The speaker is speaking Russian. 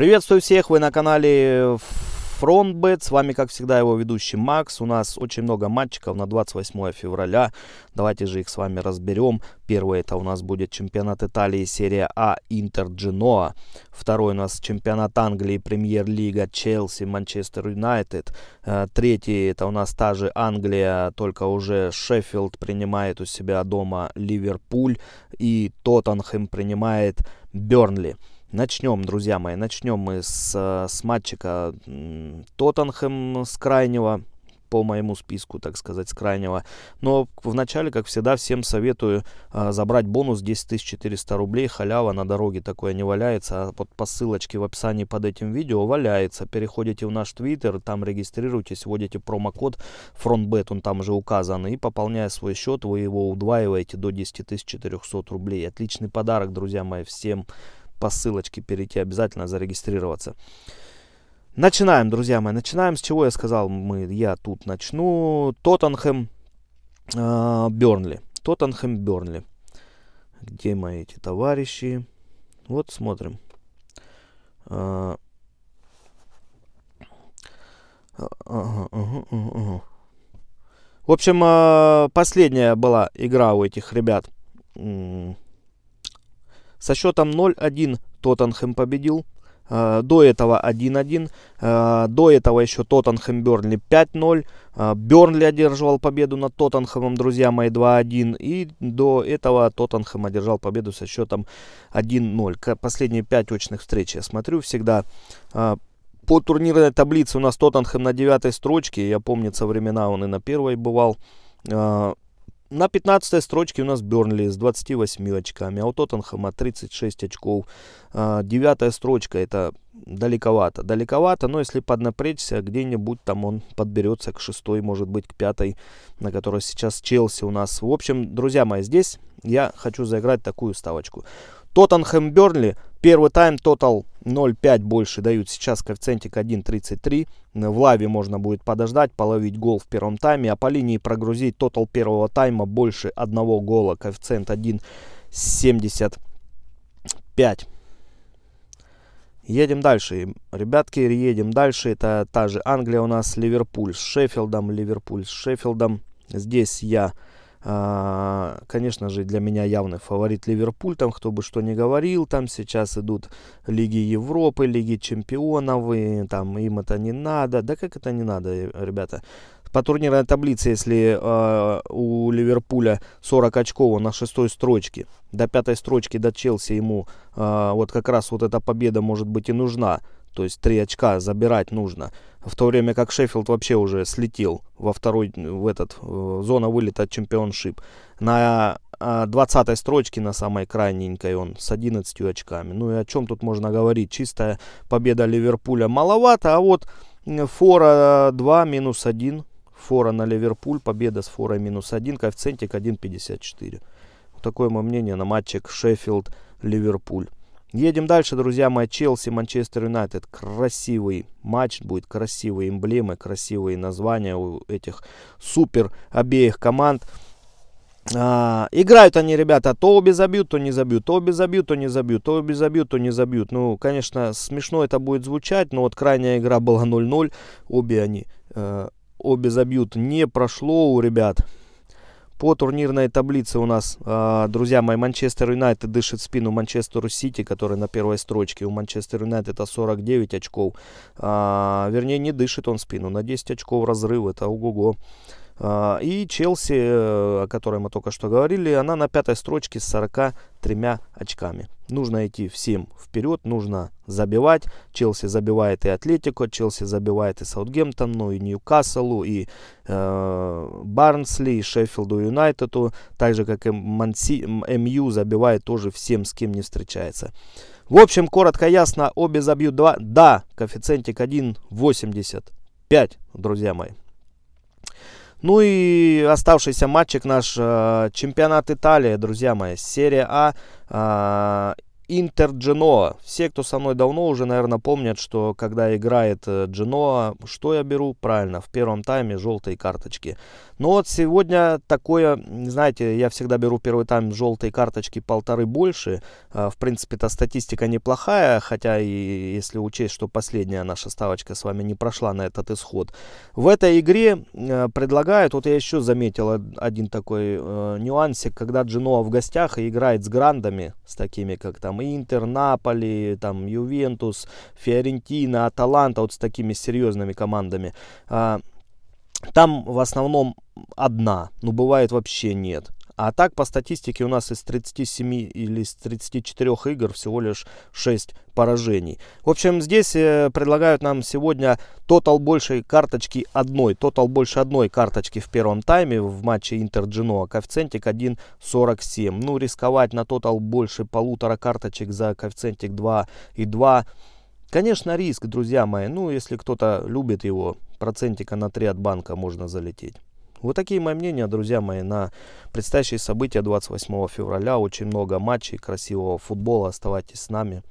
Приветствую всех, вы на канале Frontbet. с вами как всегда его ведущий Макс. У нас очень много матчиков на 28 февраля, давайте же их с вами разберем. Первый это у нас будет чемпионат Италии серия А Интер Дженоа. Второй у нас чемпионат Англии, премьер-лига Челси, Манчестер Юнайтед. Э, третий это у нас та же Англия, только уже Шеффилд принимает у себя дома Ливерпуль и Тоттенхэм принимает Бернли. Начнем, друзья мои, начнем мы с, э, с матчика Тоттенхэм с крайнего по моему списку, так сказать, с крайнего. Но вначале, как всегда, всем советую э, забрать бонус 10 400 рублей. Халява на дороге такое не валяется. А вот по ссылочке в описании под этим видео валяется. Переходите в наш твиттер, там регистрируйтесь, вводите промокод FrontBet, он там уже указан. И пополняя свой счет, вы его удваиваете до 10 400 рублей. Отличный подарок, друзья мои, всем по ссылочке перейти, обязательно зарегистрироваться. Начинаем, друзья мои, начинаем. С чего я сказал? Мы, я тут начну. Тоттенхэм, а, Бернли. Тоттенхэм, Бернли. Где мои эти товарищи? Вот, смотрим. А, а, В общем, последняя была игра у этих ребят. Со счетом 0-1 Тоттенхэм победил. Э, до этого 1-1. Э, до этого еще Тоттенхэм Бернли 5-0. Э, Бернли одерживал победу над Тоттенхэмом, друзья мои, 2-1. И до этого Тоттенхэм одержал победу со счетом 1-0. Последние 5 очных встреч я смотрю всегда по турнирной таблице у нас Тоттенхэм на девятой строчке. Я помню, со времена он и на первой бывал. На 15 строчке у нас Бернли с 28 очками, а у Тоттенхэма 36 очков. А, девятая строчка это далековато. Далековато, но если поднапрячься, где-нибудь там он подберется к шестой, может быть, к пятой, на которой сейчас Челси у нас. В общем, друзья мои, здесь я хочу заиграть такую ставочку. Тоттенхэм Бернли – Первый тайм тотал 0,5 больше дают сейчас коэффициентик 1,33. В лаве можно будет подождать, половить гол в первом тайме, а по линии прогрузить тотал первого тайма больше одного гола. Коэффициент 1,75. Едем дальше, ребятки, едем дальше. Это та же Англия у нас, Ливерпуль с Шеффилдом, Ливерпуль с Шеффилдом. Здесь я а, конечно же, для меня явный фаворит Ливерпуль, там кто бы что ни говорил, там сейчас идут Лиги Европы, Лиги Чемпионов, и там им это не надо. Да как это не надо, э, ребята? По турнирной таблице, если э, у Ливерпуля 40 очков на шестой строчке, до пятой строчки до Челси ему э, вот как раз вот эта победа может быть и нужна. То есть три очка забирать нужно. В то время как Шеффилд вообще уже слетел во второй, в этот, э, зона вылета чемпионшип. На 20 а, строчке, на самой крайненькой, он с 11 очками. Ну и о чем тут можно говорить? Чистая победа Ливерпуля маловато, а вот фора 2 минус 1, фора на Ливерпуль, победа с форой минус 1, коэффициентик 1,54. Вот такое мое мнение на матчик Шеффилд-Ливерпуль. Едем дальше, друзья мои. Челси, Манчестер Юнайтед. Красивый матч будет, красивые эмблемы, красивые названия у этих супер обеих команд. А, играют они, ребята, то обе забьют, то не забьют, то обе забьют, то не забьют, то обе забьют, то не забьют. Ну, конечно, смешно это будет звучать, но вот крайняя игра была 0-0, обе они, э, обе забьют, не прошло у ребят. По турнирной таблице у нас, а, друзья мои, Манчестер Юнайтед дышит спину Манчестеру Сити, который на первой строчке. У Манчестер Юнайтед 49 очков. А, вернее, не дышит он спину. На 10 очков разрыв. Это ого-го. А, и Челси, э, о которой мы только что говорили, она на пятой строчке с 43 очками. Нужно идти всем вперед, нужно забивать. Челси забивает и Атлетико, Челси забивает и Саутгемптону, ну и Ньюкаслу, и э, Барнсли, и Шеффилду Юнайтеду. Так же, как и Манси, МЮ эм забивает тоже всем, с кем не встречается. В общем, коротко ясно, обе забьют 2. Да, коэффициентик 1,85, друзья мои. Ну и оставшийся матчик наш, э, чемпионат Италии, друзья мои, серия А. Э, Интер Дженоа. Все, кто со мной давно, уже, наверное, помнят, что когда играет э, Дженоа, что я беру? Правильно, в первом тайме желтые карточки. Но вот сегодня такое, знаете, я всегда беру первый тайм желтые карточки полторы больше. Э, в принципе, эта статистика неплохая, хотя и если учесть, что последняя наша ставочка с вами не прошла на этот исход. В этой игре э, предлагают, вот я еще заметил один такой нюансик, когда Дженоа в гостях и играет с грандами, с такими, как там Интер, Наполи, там Ювентус, Фиорентина, Аталанта, вот с такими серьезными командами, а, там в основном одна, но ну, бывает вообще нет. А так, по статистике, у нас из 37 или из 34 игр всего лишь 6 поражений. В общем, здесь э, предлагают нам сегодня тотал большей карточки одной. Тотал больше одной карточки в первом тайме в матче Интер-Джиноа. Коэффициентик 1.47. Ну, рисковать на тотал больше полутора карточек за коэффициентик 2.2. Конечно, риск, друзья мои. Ну, если кто-то любит его, процентика на 3 от банка можно залететь. Вот такие мои мнения, друзья мои, на предстоящие события 28 февраля. Очень много матчей, красивого футбола. Оставайтесь с нами.